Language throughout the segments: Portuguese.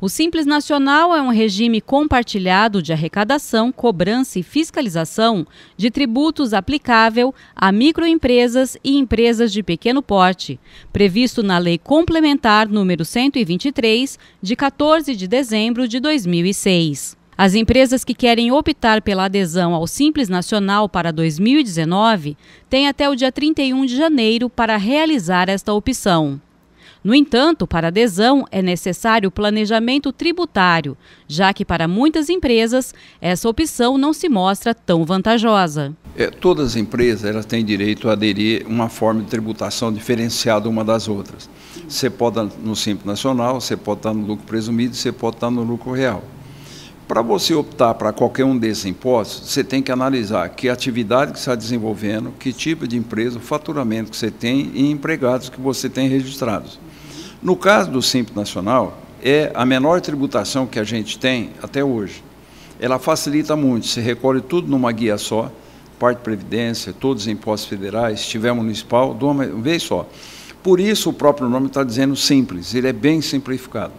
O Simples Nacional é um regime compartilhado de arrecadação, cobrança e fiscalização de tributos aplicável a microempresas e empresas de pequeno porte, previsto na Lei Complementar número 123, de 14 de dezembro de 2006. As empresas que querem optar pela adesão ao Simples Nacional para 2019 têm até o dia 31 de janeiro para realizar esta opção. No entanto, para adesão é necessário planejamento tributário, já que para muitas empresas essa opção não se mostra tão vantajosa. É, todas as empresas elas têm direito a aderir uma forma de tributação diferenciada uma das outras. Você pode estar no Simples Nacional, você pode estar no lucro presumido, você pode estar no lucro real. Para você optar para qualquer um desses impostos, você tem que analisar que atividade que está desenvolvendo, que tipo de empresa, o faturamento que você tem e empregados que você tem registrados. No caso do Simples Nacional, é a menor tributação que a gente tem até hoje. Ela facilita muito, se recolhe tudo numa guia só, parte previdência, todos os impostos federais, se tiver municipal, de uma vez só. Por isso o próprio nome está dizendo simples, ele é bem simplificado.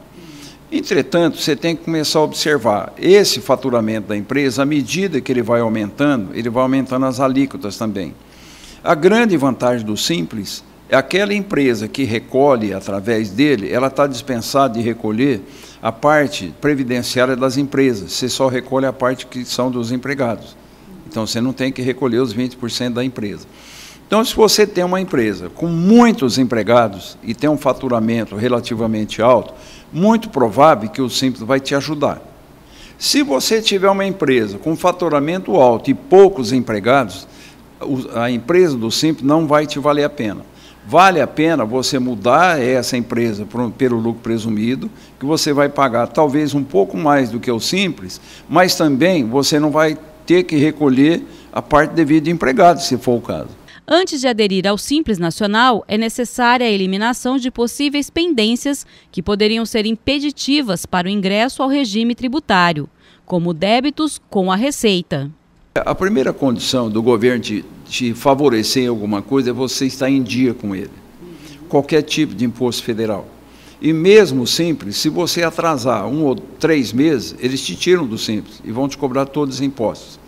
Entretanto, você tem que começar a observar esse faturamento da empresa, à medida que ele vai aumentando, ele vai aumentando as alíquotas também. A grande vantagem do simples Aquela empresa que recolhe através dele, ela está dispensada de recolher a parte previdenciária das empresas. Você só recolhe a parte que são dos empregados. Então você não tem que recolher os 20% da empresa. Então, se você tem uma empresa com muitos empregados e tem um faturamento relativamente alto, muito provável que o Simples vai te ajudar. Se você tiver uma empresa com faturamento alto e poucos empregados, a empresa do Simples não vai te valer a pena. Vale a pena você mudar essa empresa pelo lucro presumido, que você vai pagar talvez um pouco mais do que o simples, mas também você não vai ter que recolher a parte devida de empregado, se for o caso. Antes de aderir ao Simples Nacional, é necessária a eliminação de possíveis pendências que poderiam ser impeditivas para o ingresso ao regime tributário, como débitos com a Receita. A primeira condição do governo de te favorecer em alguma coisa é você estar em dia com ele. Qualquer tipo de imposto federal. E mesmo simples, se você atrasar um ou três meses, eles te tiram do simples e vão te cobrar todos os impostos.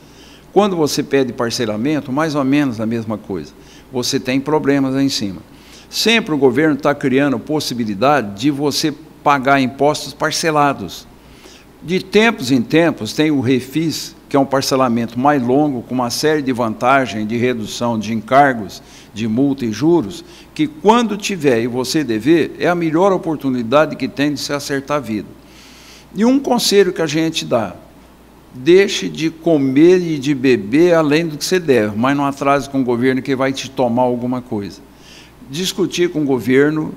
Quando você pede parcelamento, mais ou menos a mesma coisa. Você tem problemas lá em cima. Sempre o governo está criando possibilidade de você pagar impostos parcelados. De tempos em tempos tem o refis que é um parcelamento mais longo, com uma série de vantagens de redução de encargos, de multa e juros, que quando tiver e você dever, é a melhor oportunidade que tem de se acertar a vida. E um conselho que a gente dá, deixe de comer e de beber além do que você deve, mas não atrase com o governo que vai te tomar alguma coisa. Discutir com o governo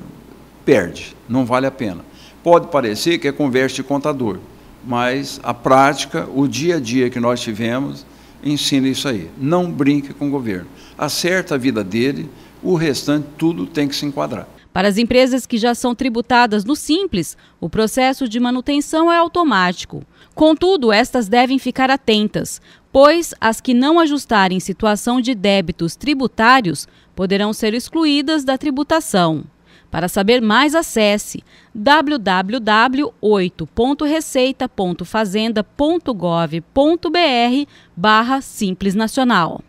perde, não vale a pena. Pode parecer que é conversa de contador, mas a prática, o dia a dia que nós tivemos, ensina isso aí. Não brinque com o governo. Acerta a vida dele, o restante tudo tem que se enquadrar. Para as empresas que já são tributadas no Simples, o processo de manutenção é automático. Contudo, estas devem ficar atentas, pois as que não ajustarem situação de débitos tributários poderão ser excluídas da tributação. Para saber mais, acesse www.8.receita.fazenda.gov.br barra Simples Nacional.